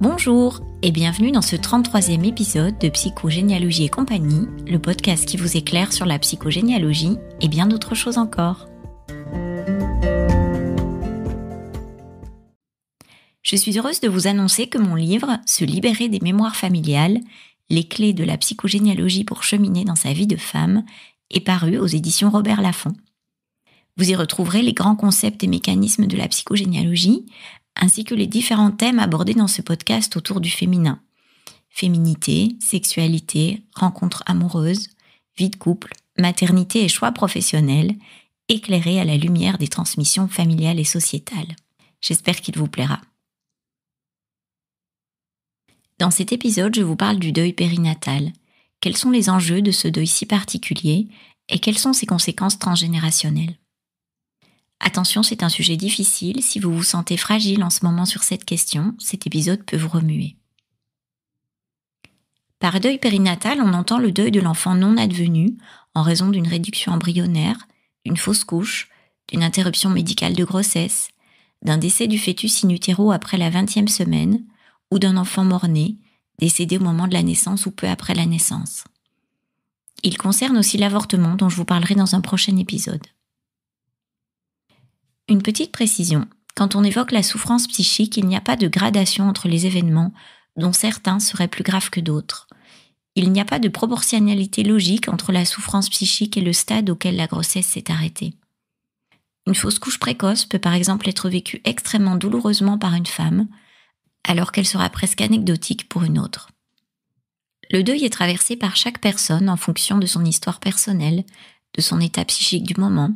Bonjour et bienvenue dans ce 33e épisode de Psychogénéalogie et compagnie, le podcast qui vous éclaire sur la psychogénéalogie et bien d'autres choses encore. Je suis heureuse de vous annoncer que mon livre Se libérer des mémoires familiales, les clés de la psychogénéalogie pour cheminer dans sa vie de femme, est paru aux éditions Robert Laffont. Vous y retrouverez les grands concepts et mécanismes de la psychogénéalogie, ainsi que les différents thèmes abordés dans ce podcast autour du féminin. Féminité, sexualité, rencontres amoureuses, vie de couple, maternité et choix professionnels, éclairés à la lumière des transmissions familiales et sociétales. J'espère qu'il vous plaira. Dans cet épisode, je vous parle du deuil périnatal. Quels sont les enjeux de ce deuil si particulier et quelles sont ses conséquences transgénérationnelles Attention, c'est un sujet difficile. Si vous vous sentez fragile en ce moment sur cette question, cet épisode peut vous remuer. Par deuil périnatal, on entend le deuil de l'enfant non advenu en raison d'une réduction embryonnaire, d'une fausse couche, d'une interruption médicale de grossesse, d'un décès du fœtus in utero après la 20e semaine ou d'un enfant mort-né décédé au moment de la naissance ou peu après la naissance. Il concerne aussi l'avortement dont je vous parlerai dans un prochain épisode. Une petite précision. Quand on évoque la souffrance psychique, il n'y a pas de gradation entre les événements, dont certains seraient plus graves que d'autres. Il n'y a pas de proportionnalité logique entre la souffrance psychique et le stade auquel la grossesse s'est arrêtée. Une fausse couche précoce peut par exemple être vécue extrêmement douloureusement par une femme, alors qu'elle sera presque anecdotique pour une autre. Le deuil est traversé par chaque personne en fonction de son histoire personnelle, de son état psychique du moment,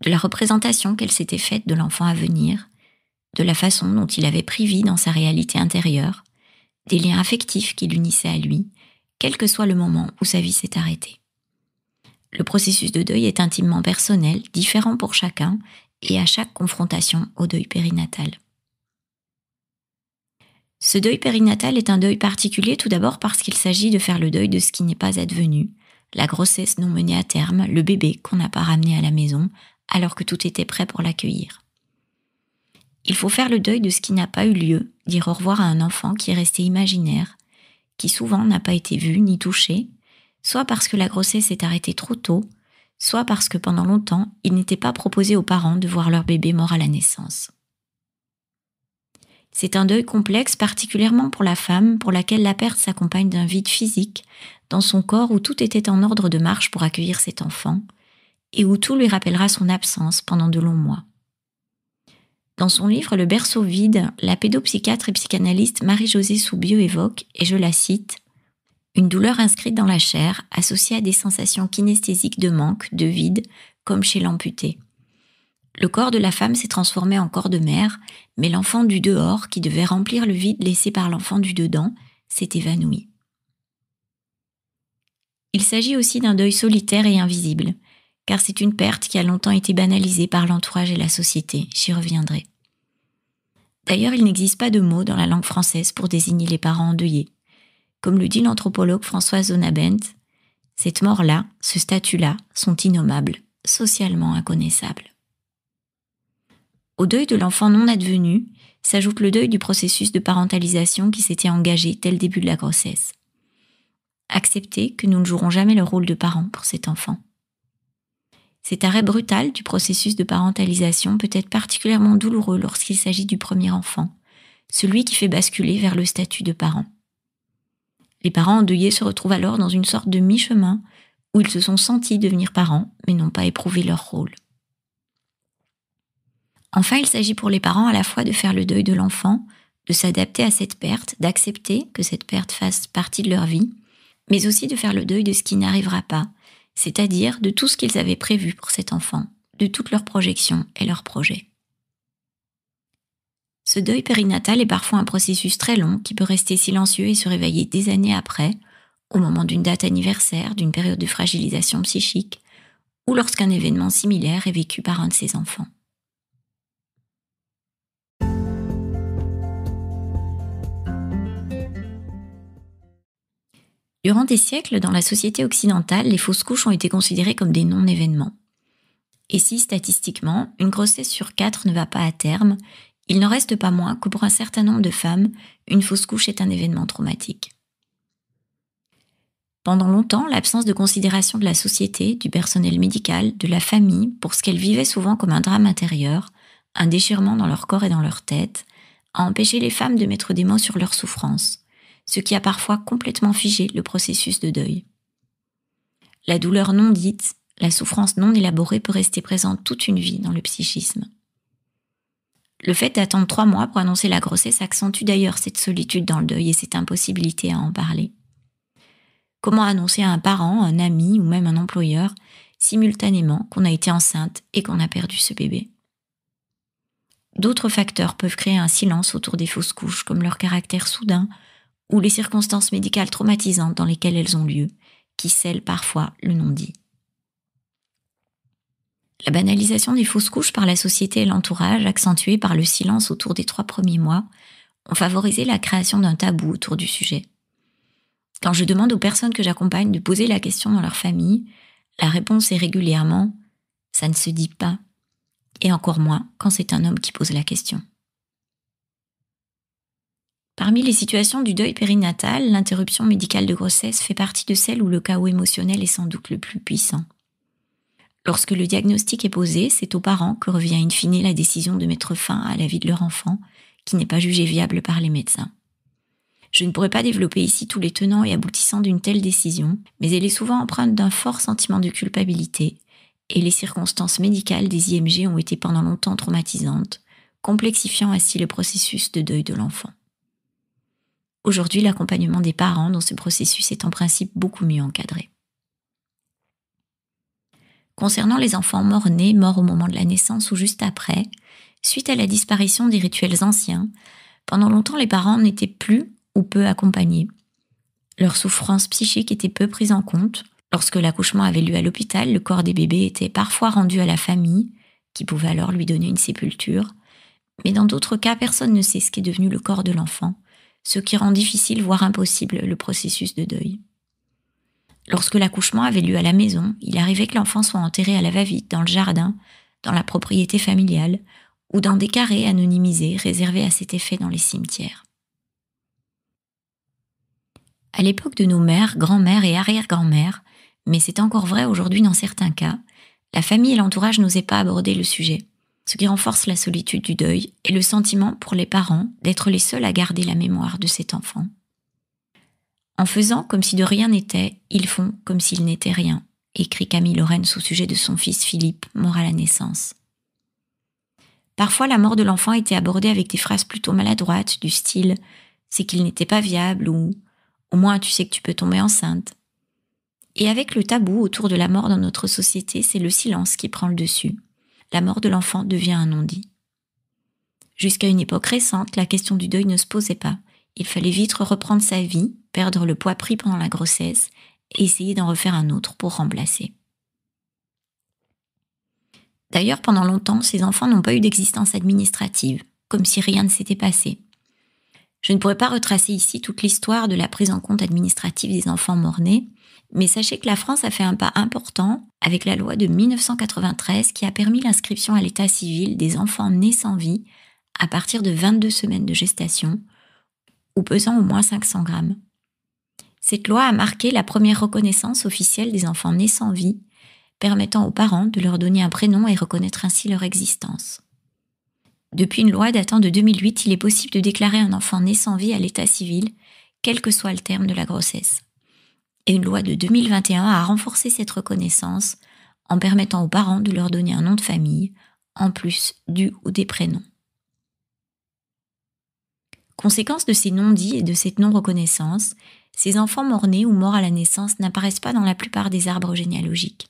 de la représentation qu'elle s'était faite de l'enfant à venir, de la façon dont il avait pris vie dans sa réalité intérieure, des liens affectifs qui l'unissaient à lui, quel que soit le moment où sa vie s'est arrêtée. Le processus de deuil est intimement personnel, différent pour chacun et à chaque confrontation au deuil périnatal. Ce deuil périnatal est un deuil particulier tout d'abord parce qu'il s'agit de faire le deuil de ce qui n'est pas advenu, la grossesse non menée à terme, le bébé qu'on n'a pas ramené à la maison, alors que tout était prêt pour l'accueillir. Il faut faire le deuil de ce qui n'a pas eu lieu, dire au revoir à un enfant qui est resté imaginaire, qui souvent n'a pas été vu ni touché, soit parce que la grossesse s'est arrêtée trop tôt, soit parce que pendant longtemps, il n'était pas proposé aux parents de voir leur bébé mort à la naissance. C'est un deuil complexe particulièrement pour la femme pour laquelle la perte s'accompagne d'un vide physique dans son corps où tout était en ordre de marche pour accueillir cet enfant, et où tout lui rappellera son absence pendant de longs mois. Dans son livre Le berceau vide, la pédopsychiatre et psychanalyste Marie-Josée Soubieux évoque, et je la cite, une douleur inscrite dans la chair associée à des sensations kinesthésiques de manque, de vide, comme chez l'amputé. Le corps de la femme s'est transformé en corps de mère, mais l'enfant du dehors, qui devait remplir le vide laissé par l'enfant du dedans, s'est évanoui. Il s'agit aussi d'un deuil solitaire et invisible, car c'est une perte qui a longtemps été banalisée par l'entourage et la société, j'y reviendrai. D'ailleurs, il n'existe pas de mot dans la langue française pour désigner les parents endeuillés. Comme le dit l'anthropologue Françoise Zonabent, cette mort-là, ce statut-là, sont innommables, socialement inconnaissables. Au deuil de l'enfant non advenu s'ajoute le deuil du processus de parentalisation qui s'était engagé dès le début de la grossesse. Acceptez que nous ne jouerons jamais le rôle de parents pour cet enfant. Cet arrêt brutal du processus de parentalisation peut être particulièrement douloureux lorsqu'il s'agit du premier enfant, celui qui fait basculer vers le statut de parent. Les parents endeuillés se retrouvent alors dans une sorte de mi-chemin où ils se sont sentis devenir parents mais n'ont pas éprouvé leur rôle. Enfin, il s'agit pour les parents à la fois de faire le deuil de l'enfant, de s'adapter à cette perte, d'accepter que cette perte fasse partie de leur vie, mais aussi de faire le deuil de ce qui n'arrivera pas, c'est-à-dire de tout ce qu'ils avaient prévu pour cet enfant, de toutes leurs projections et leurs projets. Ce deuil périnatal est parfois un processus très long qui peut rester silencieux et se réveiller des années après, au moment d'une date anniversaire, d'une période de fragilisation psychique, ou lorsqu'un événement similaire est vécu par un de ses enfants. Durant des siècles, dans la société occidentale, les fausses couches ont été considérées comme des non-événements. Et si, statistiquement, une grossesse sur quatre ne va pas à terme, il n'en reste pas moins que pour un certain nombre de femmes, une fausse couche est un événement traumatique. Pendant longtemps, l'absence de considération de la société, du personnel médical, de la famille, pour ce qu'elles vivaient souvent comme un drame intérieur, un déchirement dans leur corps et dans leur tête, a empêché les femmes de mettre des mots sur leurs souffrances ce qui a parfois complètement figé le processus de deuil. La douleur non dite, la souffrance non élaborée peut rester présente toute une vie dans le psychisme. Le fait d'attendre trois mois pour annoncer la grossesse accentue d'ailleurs cette solitude dans le deuil et cette impossibilité à en parler. Comment annoncer à un parent, un ami ou même un employeur simultanément qu'on a été enceinte et qu'on a perdu ce bébé D'autres facteurs peuvent créer un silence autour des fausses couches, comme leur caractère soudain ou les circonstances médicales traumatisantes dans lesquelles elles ont lieu, qui scellent parfois le non-dit. La banalisation des fausses couches par la société et l'entourage, accentuée par le silence autour des trois premiers mois, ont favorisé la création d'un tabou autour du sujet. Quand je demande aux personnes que j'accompagne de poser la question dans leur famille, la réponse est régulièrement ⁇ ça ne se dit pas ⁇ et encore moins quand c'est un homme qui pose la question. Parmi les situations du deuil périnatal, l'interruption médicale de grossesse fait partie de celle où le chaos émotionnel est sans doute le plus puissant. Lorsque le diagnostic est posé, c'est aux parents que revient in fine la décision de mettre fin à la vie de leur enfant, qui n'est pas jugée viable par les médecins. Je ne pourrais pas développer ici tous les tenants et aboutissants d'une telle décision, mais elle est souvent empreinte d'un fort sentiment de culpabilité, et les circonstances médicales des IMG ont été pendant longtemps traumatisantes, complexifiant ainsi le processus de deuil de l'enfant. Aujourd'hui, l'accompagnement des parents dans ce processus est en principe beaucoup mieux encadré. Concernant les enfants morts-nés, morts au moment de la naissance ou juste après, suite à la disparition des rituels anciens, pendant longtemps les parents n'étaient plus ou peu accompagnés. Leur souffrance psychique était peu prise en compte. Lorsque l'accouchement avait lieu à l'hôpital, le corps des bébés était parfois rendu à la famille, qui pouvait alors lui donner une sépulture. Mais dans d'autres cas, personne ne sait ce qu'est devenu le corps de l'enfant, ce qui rend difficile, voire impossible, le processus de deuil. Lorsque l'accouchement avait lieu à la maison, il arrivait que l'enfant soit enterré à la va-vite, dans le jardin, dans la propriété familiale, ou dans des carrés anonymisés réservés à cet effet dans les cimetières. À l'époque de nos mères, grand-mères et arrière-grand-mères, mais c'est encore vrai aujourd'hui dans certains cas, la famille et l'entourage n'osaient pas aborder le sujet ce qui renforce la solitude du deuil et le sentiment pour les parents d'être les seuls à garder la mémoire de cet enfant. En faisant comme si de rien n'était, ils font comme s'il n'était rien, écrit Camille Lorenz au sujet de son fils Philippe, mort à la naissance. Parfois, la mort de l'enfant était abordée avec des phrases plutôt maladroites, du style c'est qu'il n'était pas viable ou au moins tu sais que tu peux tomber enceinte. Et avec le tabou autour de la mort dans notre société, c'est le silence qui prend le dessus la mort de l'enfant devient un non-dit. Jusqu'à une époque récente, la question du deuil ne se posait pas. Il fallait vite reprendre sa vie, perdre le poids pris pendant la grossesse et essayer d'en refaire un autre pour remplacer. D'ailleurs, pendant longtemps, ces enfants n'ont pas eu d'existence administrative, comme si rien ne s'était passé. Je ne pourrais pas retracer ici toute l'histoire de la prise en compte administrative des enfants mort-nés, mais sachez que la France a fait un pas important avec la loi de 1993 qui a permis l'inscription à l'état civil des enfants nés sans vie à partir de 22 semaines de gestation ou pesant au moins 500 grammes. Cette loi a marqué la première reconnaissance officielle des enfants nés sans vie, permettant aux parents de leur donner un prénom et reconnaître ainsi leur existence. Depuis une loi datant de 2008, il est possible de déclarer un enfant né sans vie à l'état civil, quel que soit le terme de la grossesse et une loi de 2021 a renforcé cette reconnaissance en permettant aux parents de leur donner un nom de famille en plus du ou des prénoms. Conséquence de ces non-dits et de cette non-reconnaissance, ces enfants morts-nés ou morts à la naissance n'apparaissent pas dans la plupart des arbres généalogiques.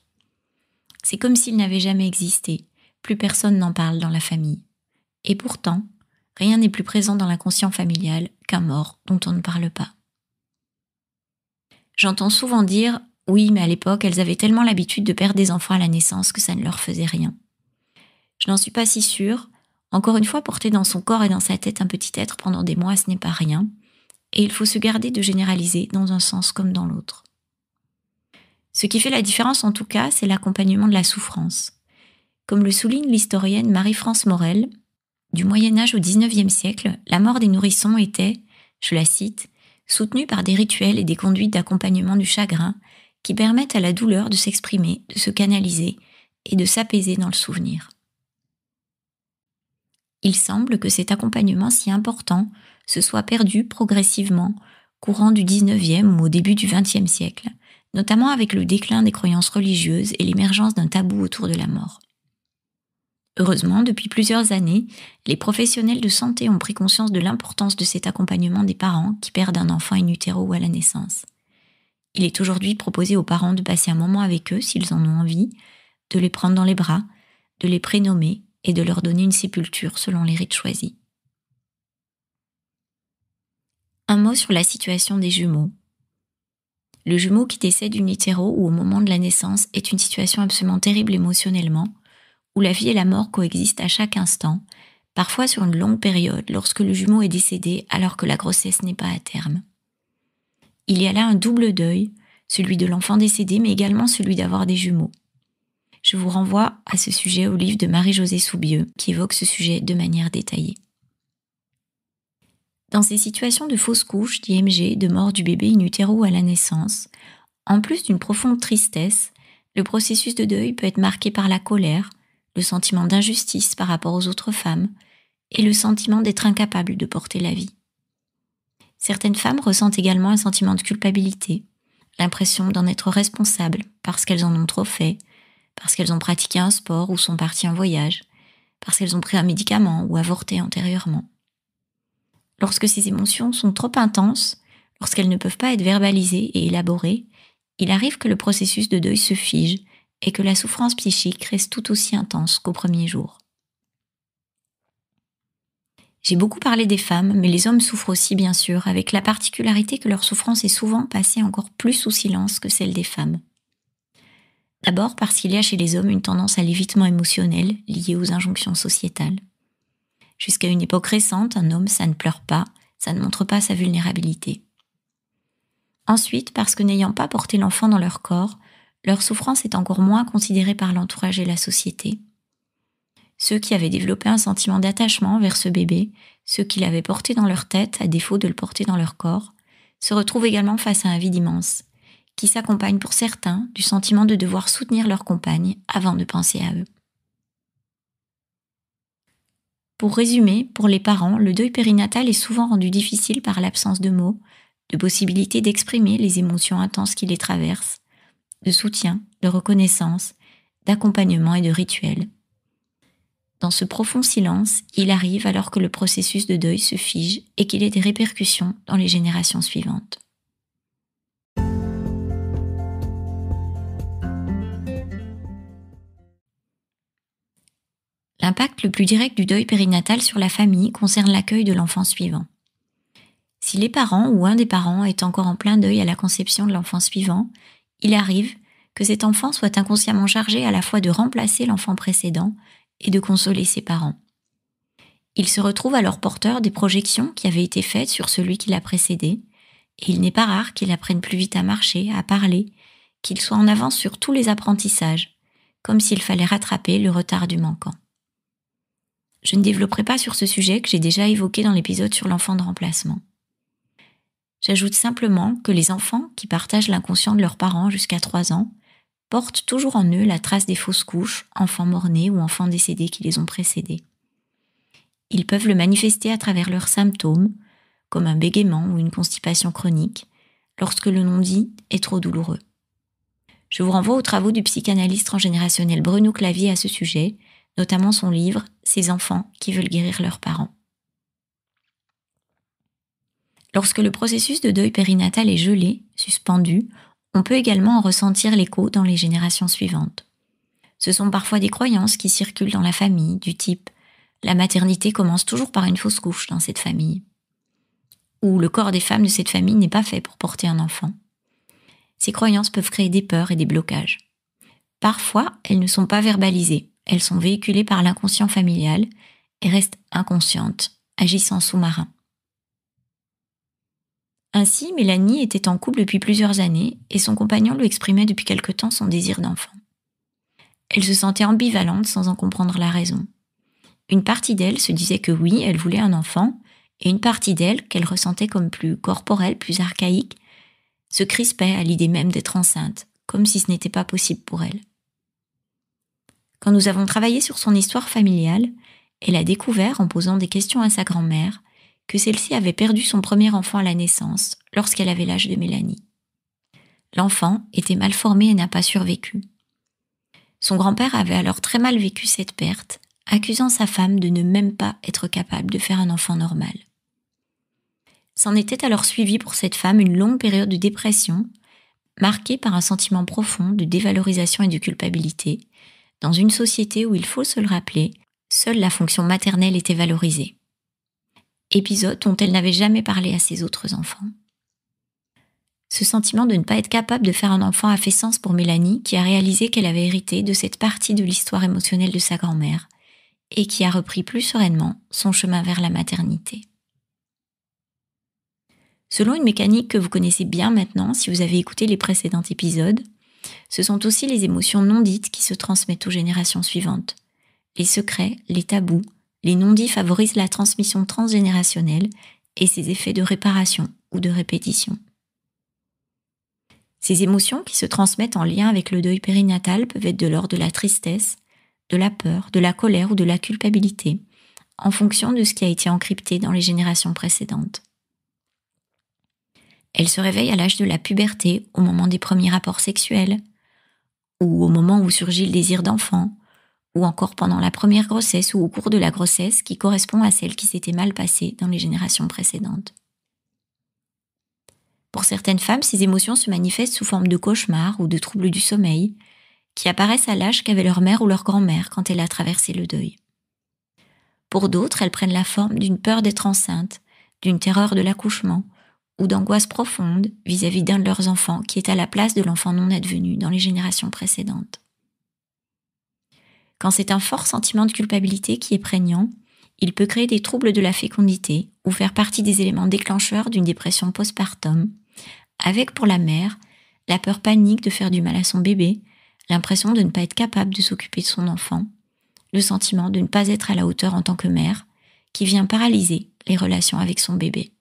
C'est comme s'ils n'avaient jamais existé, plus personne n'en parle dans la famille. Et pourtant, rien n'est plus présent dans l'inconscient familial qu'un mort dont on ne parle pas. J'entends souvent dire oui, mais à l'époque, elles avaient tellement l'habitude de perdre des enfants à la naissance que ça ne leur faisait rien. Je n'en suis pas si sûre. Encore une fois, porter dans son corps et dans sa tête un petit être pendant des mois, ce n'est pas rien. Et il faut se garder de généraliser dans un sens comme dans l'autre. Ce qui fait la différence en tout cas, c'est l'accompagnement de la souffrance. Comme le souligne l'historienne Marie-France Morel, du Moyen Âge au XIXe siècle, la mort des nourrissons était, je la cite, Soutenu par des rituels et des conduites d'accompagnement du chagrin qui permettent à la douleur de s'exprimer, de se canaliser et de s'apaiser dans le souvenir. Il semble que cet accompagnement si important se soit perdu progressivement, courant du 19e ou au début du 20e siècle, notamment avec le déclin des croyances religieuses et l'émergence d'un tabou autour de la mort. Heureusement, depuis plusieurs années, les professionnels de santé ont pris conscience de l'importance de cet accompagnement des parents qui perdent un enfant in utero ou à la naissance. Il est aujourd'hui proposé aux parents de passer un moment avec eux s'ils en ont envie, de les prendre dans les bras, de les prénommer et de leur donner une sépulture selon les rites choisis. Un mot sur la situation des jumeaux. Le jumeau qui décède in utero ou au moment de la naissance est une situation absolument terrible émotionnellement, la vie et la mort coexistent à chaque instant, parfois sur une longue période lorsque le jumeau est décédé alors que la grossesse n'est pas à terme. Il y a là un double deuil, celui de l'enfant décédé mais également celui d'avoir des jumeaux. Je vous renvoie à ce sujet au livre de Marie-Josée Soubieux qui évoque ce sujet de manière détaillée. Dans ces situations de fausse couche, d'IMG, de mort du bébé in utero à la naissance, en plus d'une profonde tristesse, le processus de deuil peut être marqué par la colère, le sentiment d'injustice par rapport aux autres femmes et le sentiment d'être incapable de porter la vie. Certaines femmes ressentent également un sentiment de culpabilité, l'impression d'en être responsable parce qu'elles en ont trop fait, parce qu'elles ont pratiqué un sport ou sont parties en voyage, parce qu'elles ont pris un médicament ou avorté antérieurement. Lorsque ces émotions sont trop intenses, lorsqu'elles ne peuvent pas être verbalisées et élaborées, il arrive que le processus de deuil se fige et que la souffrance psychique reste tout aussi intense qu'au premier jour. J'ai beaucoup parlé des femmes, mais les hommes souffrent aussi bien sûr, avec la particularité que leur souffrance est souvent passée encore plus sous silence que celle des femmes. D'abord parce qu'il y a chez les hommes une tendance à l'évitement émotionnel liée aux injonctions sociétales. Jusqu'à une époque récente, un homme, ça ne pleure pas, ça ne montre pas sa vulnérabilité. Ensuite, parce que n'ayant pas porté l'enfant dans leur corps, leur souffrance est encore moins considérée par l'entourage et la société. Ceux qui avaient développé un sentiment d'attachement vers ce bébé, ceux qui l'avaient porté dans leur tête à défaut de le porter dans leur corps, se retrouvent également face à un vide immense, qui s'accompagne pour certains du sentiment de devoir soutenir leur compagne avant de penser à eux. Pour résumer, pour les parents, le deuil périnatal est souvent rendu difficile par l'absence de mots, de possibilité d'exprimer les émotions intenses qui les traversent, de soutien, de reconnaissance, d'accompagnement et de rituel. Dans ce profond silence, il arrive alors que le processus de deuil se fige et qu'il ait des répercussions dans les générations suivantes. L'impact le plus direct du deuil périnatal sur la famille concerne l'accueil de l'enfant suivant. Si les parents ou un des parents est encore en plein deuil à la conception de l'enfant suivant, il arrive que cet enfant soit inconsciemment chargé à la fois de remplacer l'enfant précédent et de consoler ses parents. Il se retrouve alors porteur des projections qui avaient été faites sur celui qui l'a précédé, et il n'est pas rare qu'il apprenne plus vite à marcher, à parler, qu'il soit en avance sur tous les apprentissages, comme s'il fallait rattraper le retard du manquant. Je ne développerai pas sur ce sujet que j'ai déjà évoqué dans l'épisode sur l'enfant de remplacement. J'ajoute simplement que les enfants qui partagent l'inconscient de leurs parents jusqu'à 3 ans portent toujours en eux la trace des fausses couches, enfants mort nés ou enfants décédés qui les ont précédés. Ils peuvent le manifester à travers leurs symptômes, comme un bégaiement ou une constipation chronique, lorsque le non-dit est trop douloureux. Je vous renvoie aux travaux du psychanalyste transgénérationnel Bruno Clavier à ce sujet, notamment son livre Ces enfants qui veulent guérir leurs parents. Lorsque le processus de deuil périnatal est gelé, suspendu, on peut également en ressentir l'écho dans les générations suivantes. Ce sont parfois des croyances qui circulent dans la famille, du type la maternité commence toujours par une fausse couche dans cette famille, ou le corps des femmes de cette famille n'est pas fait pour porter un enfant. Ces croyances peuvent créer des peurs et des blocages. Parfois, elles ne sont pas verbalisées, elles sont véhiculées par l'inconscient familial et restent inconscientes, agissant sous-marin. Ainsi, Mélanie était en couple depuis plusieurs années et son compagnon lui exprimait depuis quelque temps son désir d'enfant. Elle se sentait ambivalente sans en comprendre la raison. Une partie d'elle se disait que oui, elle voulait un enfant, et une partie d'elle, qu'elle ressentait comme plus corporelle, plus archaïque, se crispait à l'idée même d'être enceinte, comme si ce n'était pas possible pour elle. Quand nous avons travaillé sur son histoire familiale, elle a découvert, en posant des questions à sa grand-mère, que celle-ci avait perdu son premier enfant à la naissance, lorsqu'elle avait l'âge de Mélanie. L'enfant était mal formé et n'a pas survécu. Son grand-père avait alors très mal vécu cette perte, accusant sa femme de ne même pas être capable de faire un enfant normal. S'en était alors suivi pour cette femme une longue période de dépression, marquée par un sentiment profond de dévalorisation et de culpabilité, dans une société où il faut se le rappeler, seule la fonction maternelle était valorisée épisode dont elle n'avait jamais parlé à ses autres enfants. Ce sentiment de ne pas être capable de faire un enfant a fait sens pour Mélanie, qui a réalisé qu'elle avait hérité de cette partie de l'histoire émotionnelle de sa grand-mère, et qui a repris plus sereinement son chemin vers la maternité. Selon une mécanique que vous connaissez bien maintenant si vous avez écouté les précédents épisodes, ce sont aussi les émotions non dites qui se transmettent aux générations suivantes, les secrets, les tabous, les non-dits favorisent la transmission transgénérationnelle et ses effets de réparation ou de répétition. Ces émotions qui se transmettent en lien avec le deuil périnatal peuvent être de l'ordre de la tristesse, de la peur, de la colère ou de la culpabilité, en fonction de ce qui a été encrypté dans les générations précédentes. Elles se réveillent à l'âge de la puberté, au moment des premiers rapports sexuels, ou au moment où surgit le désir d'enfant, ou encore pendant la première grossesse ou au cours de la grossesse qui correspond à celle qui s'était mal passée dans les générations précédentes. Pour certaines femmes, ces émotions se manifestent sous forme de cauchemars ou de troubles du sommeil, qui apparaissent à l'âge qu'avait leur mère ou leur grand-mère quand elle a traversé le deuil. Pour d'autres, elles prennent la forme d'une peur d'être enceinte, d'une terreur de l'accouchement, ou d'angoisse profonde vis-à-vis d'un de leurs enfants qui est à la place de l'enfant non advenu dans les générations précédentes. Quand c'est un fort sentiment de culpabilité qui est prégnant, il peut créer des troubles de la fécondité ou faire partie des éléments déclencheurs d'une dépression postpartum, avec pour la mère la peur panique de faire du mal à son bébé, l'impression de ne pas être capable de s'occuper de son enfant, le sentiment de ne pas être à la hauteur en tant que mère, qui vient paralyser les relations avec son bébé.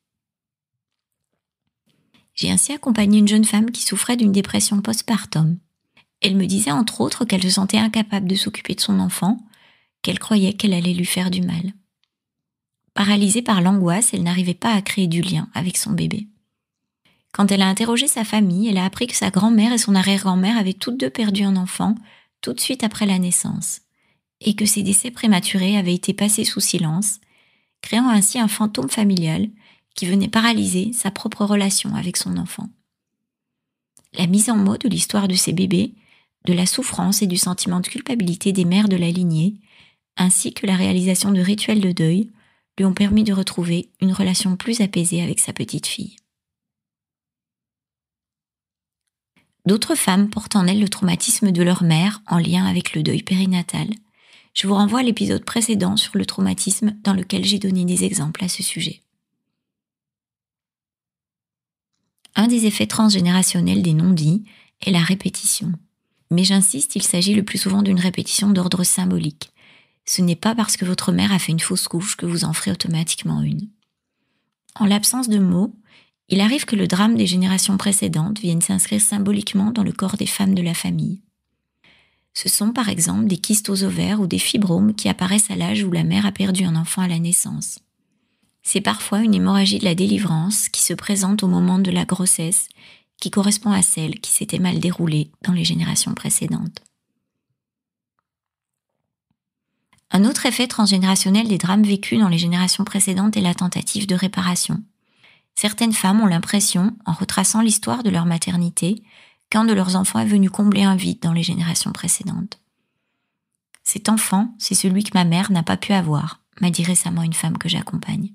J'ai ainsi accompagné une jeune femme qui souffrait d'une dépression postpartum. Elle me disait entre autres qu'elle se sentait incapable de s'occuper de son enfant, qu'elle croyait qu'elle allait lui faire du mal. Paralysée par l'angoisse, elle n'arrivait pas à créer du lien avec son bébé. Quand elle a interrogé sa famille, elle a appris que sa grand-mère et son arrière-grand-mère avaient toutes deux perdu un enfant tout de suite après la naissance, et que ces décès prématurés avaient été passés sous silence, créant ainsi un fantôme familial qui venait paralyser sa propre relation avec son enfant. La mise en mots de l'histoire de ces bébés de la souffrance et du sentiment de culpabilité des mères de la lignée, ainsi que la réalisation de rituels de deuil, lui ont permis de retrouver une relation plus apaisée avec sa petite fille. D'autres femmes portent en elles le traumatisme de leur mère en lien avec le deuil périnatal. Je vous renvoie à l'épisode précédent sur le traumatisme dans lequel j'ai donné des exemples à ce sujet. Un des effets transgénérationnels des non-dits est la répétition. Mais j'insiste, il s'agit le plus souvent d'une répétition d'ordre symbolique. Ce n'est pas parce que votre mère a fait une fausse couche que vous en ferez automatiquement une. En l'absence de mots, il arrive que le drame des générations précédentes vienne s'inscrire symboliquement dans le corps des femmes de la famille. Ce sont par exemple des kystes ovaires ou des fibromes qui apparaissent à l'âge où la mère a perdu un enfant à la naissance. C'est parfois une hémorragie de la délivrance qui se présente au moment de la grossesse qui correspond à celle qui s'était mal déroulée dans les générations précédentes. Un autre effet transgénérationnel des drames vécus dans les générations précédentes est la tentative de réparation. Certaines femmes ont l'impression, en retraçant l'histoire de leur maternité, qu'un de leurs enfants est venu combler un vide dans les générations précédentes. Cet enfant, c'est celui que ma mère n'a pas pu avoir, m'a dit récemment une femme que j'accompagne.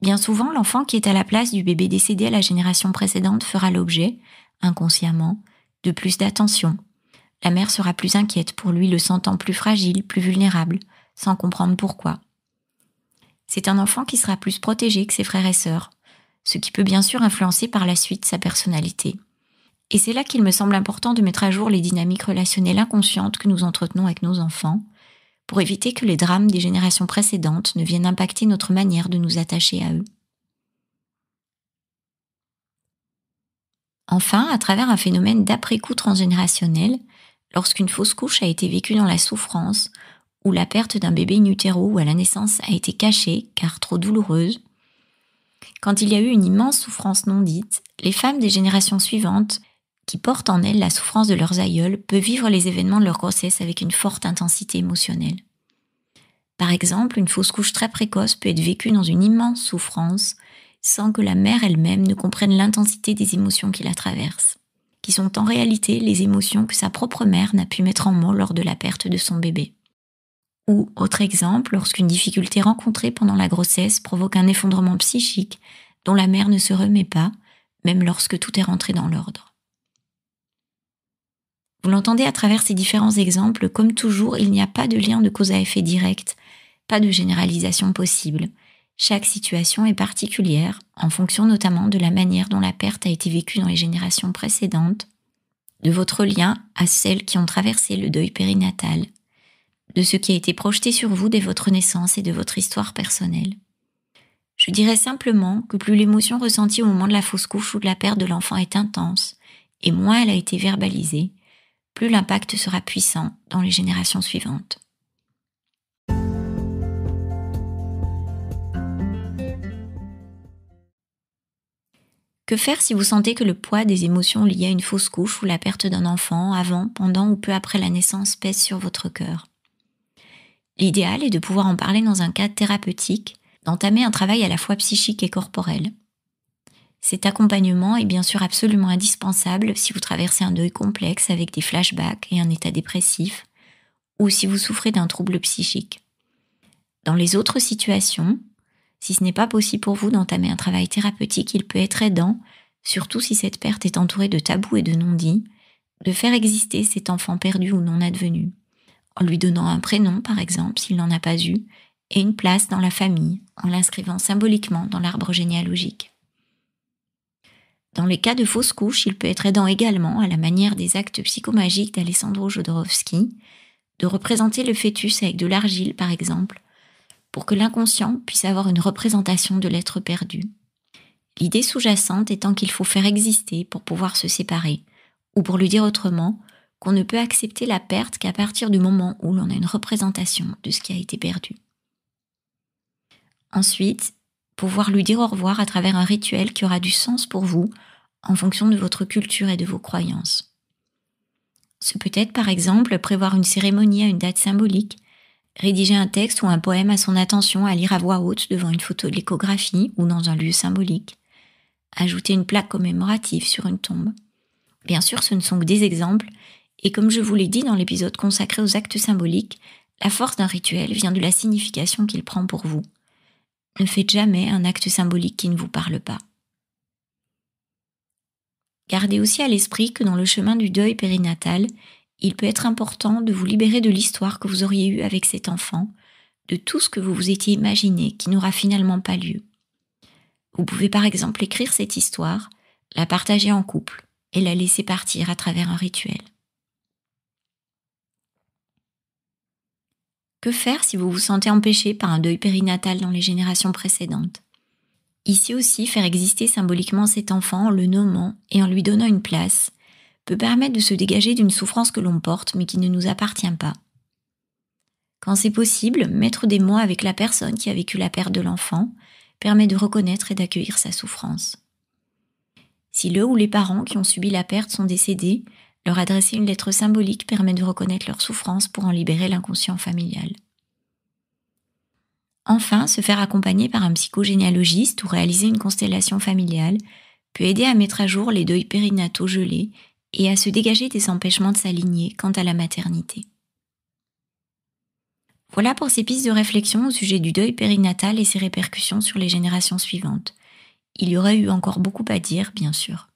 Bien souvent, l'enfant qui est à la place du bébé décédé à la génération précédente fera l'objet, inconsciemment, de plus d'attention. La mère sera plus inquiète pour lui, le sentant plus fragile, plus vulnérable, sans comprendre pourquoi. C'est un enfant qui sera plus protégé que ses frères et sœurs, ce qui peut bien sûr influencer par la suite sa personnalité. Et c'est là qu'il me semble important de mettre à jour les dynamiques relationnelles inconscientes que nous entretenons avec nos enfants, pour éviter que les drames des générations précédentes ne viennent impacter notre manière de nous attacher à eux. Enfin, à travers un phénomène d'après-coup transgénérationnel, lorsqu'une fausse couche a été vécue dans la souffrance, ou la perte d'un bébé in ou à la naissance a été cachée car trop douloureuse, quand il y a eu une immense souffrance non dite, les femmes des générations suivantes qui portent en elles la souffrance de leurs aïeuls peut vivre les événements de leur grossesse avec une forte intensité émotionnelle. Par exemple, une fausse couche très précoce peut être vécue dans une immense souffrance sans que la mère elle-même ne comprenne l'intensité des émotions qui la traversent, qui sont en réalité les émotions que sa propre mère n'a pu mettre en mots lors de la perte de son bébé. Ou, autre exemple, lorsqu'une difficulté rencontrée pendant la grossesse provoque un effondrement psychique dont la mère ne se remet pas, même lorsque tout est rentré dans l'ordre. Vous l'entendez à travers ces différents exemples, comme toujours, il n'y a pas de lien de cause à effet direct, pas de généralisation possible. Chaque situation est particulière, en fonction notamment de la manière dont la perte a été vécue dans les générations précédentes, de votre lien à celles qui ont traversé le deuil périnatal, de ce qui a été projeté sur vous dès votre naissance et de votre histoire personnelle. Je dirais simplement que plus l'émotion ressentie au moment de la fausse couche ou de la perte de l'enfant est intense, et moins elle a été verbalisée, plus l'impact sera puissant dans les générations suivantes. Que faire si vous sentez que le poids des émotions liées à une fausse couche ou la perte d'un enfant avant, pendant ou peu après la naissance pèse sur votre cœur L'idéal est de pouvoir en parler dans un cadre thérapeutique, d'entamer un travail à la fois psychique et corporel, cet accompagnement est bien sûr absolument indispensable si vous traversez un deuil complexe avec des flashbacks et un état dépressif, ou si vous souffrez d'un trouble psychique. Dans les autres situations, si ce n'est pas possible pour vous d'entamer un travail thérapeutique, il peut être aidant, surtout si cette perte est entourée de tabous et de non-dits, de faire exister cet enfant perdu ou non advenu, en lui donnant un prénom par exemple s'il n'en a pas eu, et une place dans la famille, en l'inscrivant symboliquement dans l'arbre généalogique. Dans les cas de fausse couche, il peut être aidant également, à la manière des actes psychomagiques d'Alessandro Jodorowsky, de représenter le fœtus avec de l'argile, par exemple, pour que l'inconscient puisse avoir une représentation de l'être perdu. L'idée sous-jacente étant qu'il faut faire exister pour pouvoir se séparer, ou pour le dire autrement, qu'on ne peut accepter la perte qu'à partir du moment où l'on a une représentation de ce qui a été perdu. Ensuite, pouvoir lui dire au revoir à travers un rituel qui aura du sens pour vous en fonction de votre culture et de vos croyances. Ce peut être par exemple prévoir une cérémonie à une date symbolique, rédiger un texte ou un poème à son attention à lire à voix haute devant une photo de l'échographie ou dans un lieu symbolique, ajouter une plaque commémorative sur une tombe. Bien sûr, ce ne sont que des exemples, et comme je vous l'ai dit dans l'épisode consacré aux actes symboliques, la force d'un rituel vient de la signification qu'il prend pour vous. Ne faites jamais un acte symbolique qui ne vous parle pas. Gardez aussi à l'esprit que dans le chemin du deuil périnatal, il peut être important de vous libérer de l'histoire que vous auriez eue avec cet enfant, de tout ce que vous vous étiez imaginé qui n'aura finalement pas lieu. Vous pouvez par exemple écrire cette histoire, la partager en couple et la laisser partir à travers un rituel. Que faire si vous vous sentez empêché par un deuil périnatal dans les générations précédentes Ici aussi, faire exister symboliquement cet enfant en le nommant et en lui donnant une place peut permettre de se dégager d'une souffrance que l'on porte mais qui ne nous appartient pas. Quand c'est possible, mettre des mots avec la personne qui a vécu la perte de l'enfant permet de reconnaître et d'accueillir sa souffrance. Si le ou les parents qui ont subi la perte sont décédés, leur adresser une lettre symbolique permet de reconnaître leur souffrance pour en libérer l'inconscient familial. Enfin, se faire accompagner par un psychogénéalogiste ou réaliser une constellation familiale peut aider à mettre à jour les deuils périnataux gelés et à se dégager des empêchements de s'aligner quant à la maternité. Voilà pour ces pistes de réflexion au sujet du deuil périnatal et ses répercussions sur les générations suivantes. Il y aurait eu encore beaucoup à dire, bien sûr.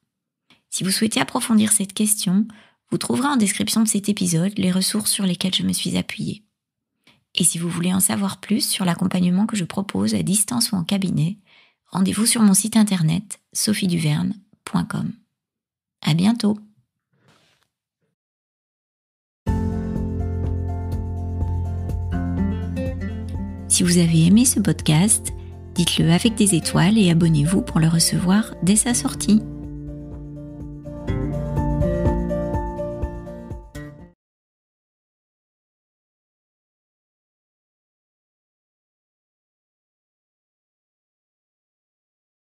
Si vous souhaitez approfondir cette question, vous trouverez en description de cet épisode les ressources sur lesquelles je me suis appuyée. Et si vous voulez en savoir plus sur l'accompagnement que je propose à distance ou en cabinet, rendez-vous sur mon site internet sophieduverne.com. À bientôt! Si vous avez aimé ce podcast, dites-le avec des étoiles et abonnez-vous pour le recevoir dès sa sortie.